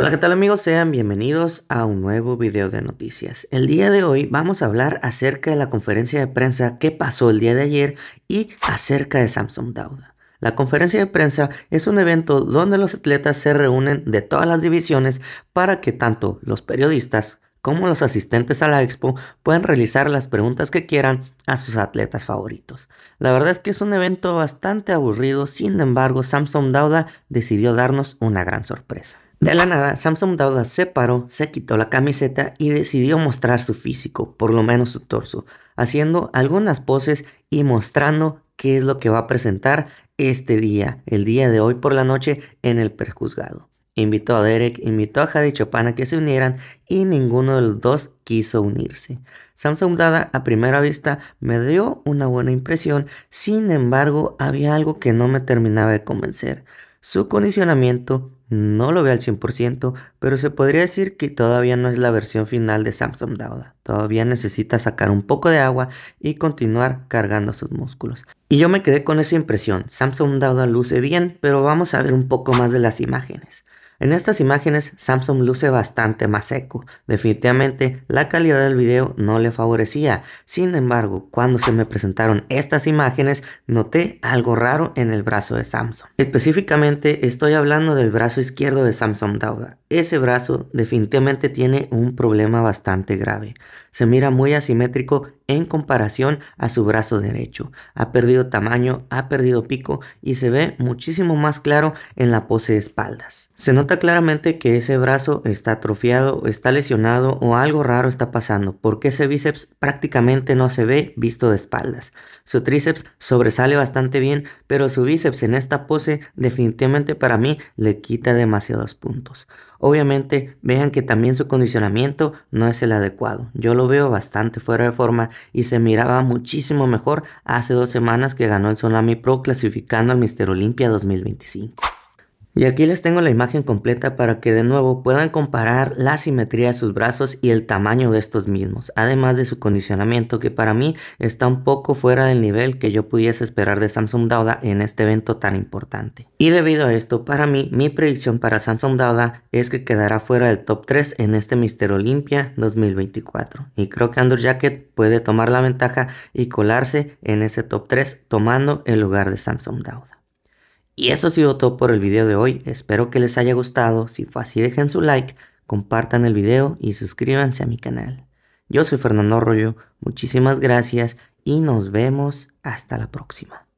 Hola, ¿qué tal amigos? Sean bienvenidos a un nuevo video de noticias. El día de hoy vamos a hablar acerca de la conferencia de prensa que pasó el día de ayer y acerca de Samsung Dauda. La conferencia de prensa es un evento donde los atletas se reúnen de todas las divisiones para que tanto los periodistas como los asistentes a la expo Puedan realizar las preguntas que quieran a sus atletas favoritos. La verdad es que es un evento bastante aburrido, sin embargo Samsung Dauda decidió darnos una gran sorpresa. De la nada, Samsung Dauda se paró, se quitó la camiseta y decidió mostrar su físico, por lo menos su torso, haciendo algunas poses y mostrando qué es lo que va a presentar este día, el día de hoy por la noche en el perjuzgado. Invitó a Derek, invitó a Hadi Chopana a que se unieran y ninguno de los dos quiso unirse. Samsung Dada a primera vista me dio una buena impresión, sin embargo había algo que no me terminaba de convencer. Su condicionamiento, no lo veo al 100%, pero se podría decir que todavía no es la versión final de Samsung Dauda. Todavía necesita sacar un poco de agua y continuar cargando sus músculos. Y yo me quedé con esa impresión. Samsung Dauda luce bien, pero vamos a ver un poco más de las imágenes. En estas imágenes Samsung luce bastante más seco. Definitivamente la calidad del video no le favorecía. Sin embargo, cuando se me presentaron estas imágenes noté algo raro en el brazo de Samsung. Específicamente estoy hablando del brazo izquierdo de Samsung Dauda ese brazo definitivamente tiene un problema bastante grave. Se mira muy asimétrico en comparación a su brazo derecho. Ha perdido tamaño, ha perdido pico y se ve muchísimo más claro en la pose de espaldas. Se nota claramente que ese brazo está atrofiado, está lesionado o algo raro está pasando porque ese bíceps prácticamente no se ve visto de espaldas. Su tríceps sobresale bastante bien, pero su bíceps en esta pose definitivamente para mí le quita demasiados puntos. Obviamente vean que también su condicionamiento no es el adecuado. Yo lo veo bastante fuera de forma y se miraba muchísimo mejor hace dos semanas que ganó el Tsunami Pro clasificando al Mister Olimpia 2025. Y aquí les tengo la imagen completa para que de nuevo puedan comparar la simetría de sus brazos y el tamaño de estos mismos, además de su condicionamiento que para mí está un poco fuera del nivel que yo pudiese esperar de Samsung Dauda en este evento tan importante. Y debido a esto, para mí, mi predicción para Samsung Dauda es que quedará fuera del top 3 en este Mister Olympia 2024. Y creo que Andrew Jacket puede tomar la ventaja y colarse en ese top 3 tomando el lugar de Samsung Dauda. Y eso ha sido todo por el video de hoy, espero que les haya gustado, si fue así dejen su like, compartan el video y suscríbanse a mi canal. Yo soy Fernando Arroyo, muchísimas gracias y nos vemos hasta la próxima.